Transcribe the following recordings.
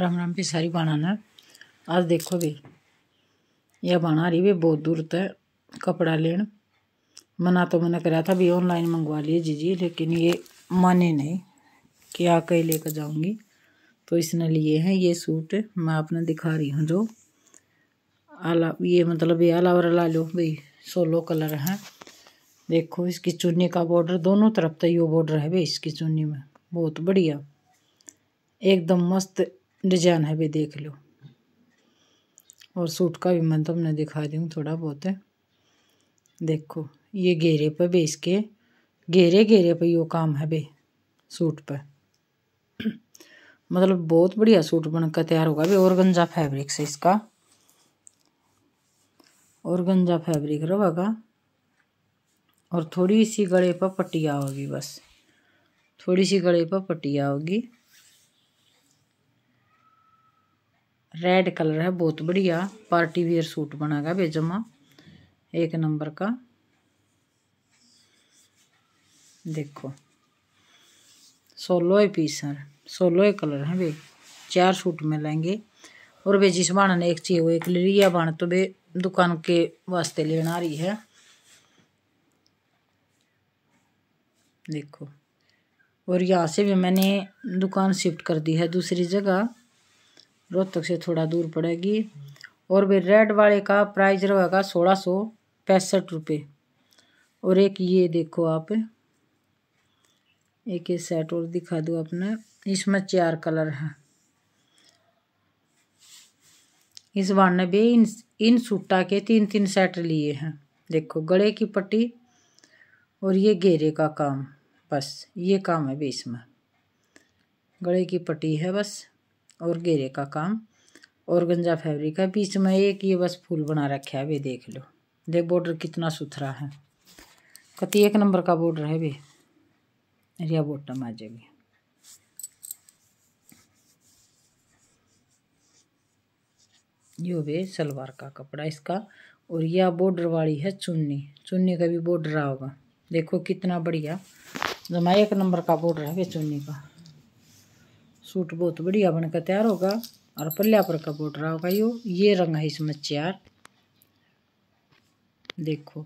राम राम सारी बाणा ने आज देखो भी यह बाणा रही भी बहुत दूर तक कपड़ा लेन मना तो मैंने करा था भी ऑनलाइन मंगवा लिए जीजी लेकिन ये माने नहीं कि आ कहीं लेकर जाऊंगी तो इसने लिए हैं ये सूट मैं आपने दिखा रही हूँ जो आला ये मतलब ये आला वाला ला लो भाई सोलो कलर है देखो इसकी चुन्नी का बॉर्डर दोनों तरफ तक तो यो बॉर्डर है भाई इसकी चुन्नी में बहुत बढ़िया एकदम मस्त डिजाइन है भी देख लो और सूट का भी मैं तुमने दिखा दूँ थोड़ा बहुत देखो ये घेरे पर भी इसके घेरे घेरे पर यो काम है भी सूट पर मतलब बहुत बढ़िया सूट बनकर तैयार होगा भी और गंजा फैब्रिक से इसका और गंजा फैब्रिक रहेगा और थोड़ी सी गले पर पट्टिया होगी बस थोड़ी सी गले पर पट्टिया होगी रेड कलर है बहुत बढ़िया पार्टी वेयर सूट बनागा बेजमा एक नंबर का देखो सोलह पीस है सोलह कलर हैं वे चार सूट में लेंगे और वे जिस बाणा ने एक चाहिए वो एक ले लिया बाण तो वे दुकान के वास्ते लेना रही है देखो और यहाँ से भी मैंने दुकान शिफ्ट कर दी है दूसरी जगह रोहतक से थोड़ा दूर पड़ेगी और भी रेड वाले का प्राइस रहेगा सोलह सौ पैंसठ रुपये और एक ये देखो आप एक ये सेट और दिखा दो अपने इसमें चार कलर हैं इस बार ने भी इन इन सूटा के तीन तीन सेट लिए हैं देखो गले की पट्टी और ये घेरे का काम बस ये काम है भी इसमें गले की पट्टी है बस और घेरे का काम और गंजा फैब्रिक है बीच में एक ये बस फूल बना रखे है वे देख लो देख बॉर्डर कितना सुथरा है कति एक नंबर का बॉर्डर है वे रिया बॉटम आ जाएगी यो वे सलवार का कपड़ा इसका और यह बॉर्डर वाली है चुन्नी चुन्नी का भी बॉर्डर आओगा देखो कितना बढ़िया जमा एक नंबर का बॉर्डर है वे चुन्नी का सूट बहुत बढ़िया बनकर तैयार होगा और पल्ला पर का बॉर्डर होगा यो ये रंग है इसमें चार देखो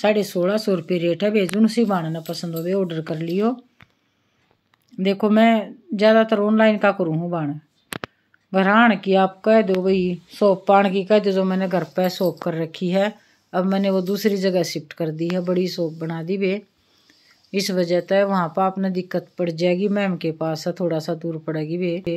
साढ़े सोलह सौ रुपये रेट है भेजू उसी बनाना पसंद हो गए ऑर्डर कर लियो देखो मैं ज़्यादातर ऑनलाइन का करूँ हूँ बाण आण की आप कह दो भाई सोप पाण की कह दो जो मैंने घर पर सोप कर रखी है अब मैंने वो दूसरी जगह शिफ्ट कर दी है बड़ी सोप बना दी वे इस वजह तय वहाँ पर आपने दिक्कत पड़ जाएगी मैम के पास है थोड़ा सा दूर पड़ेगी वे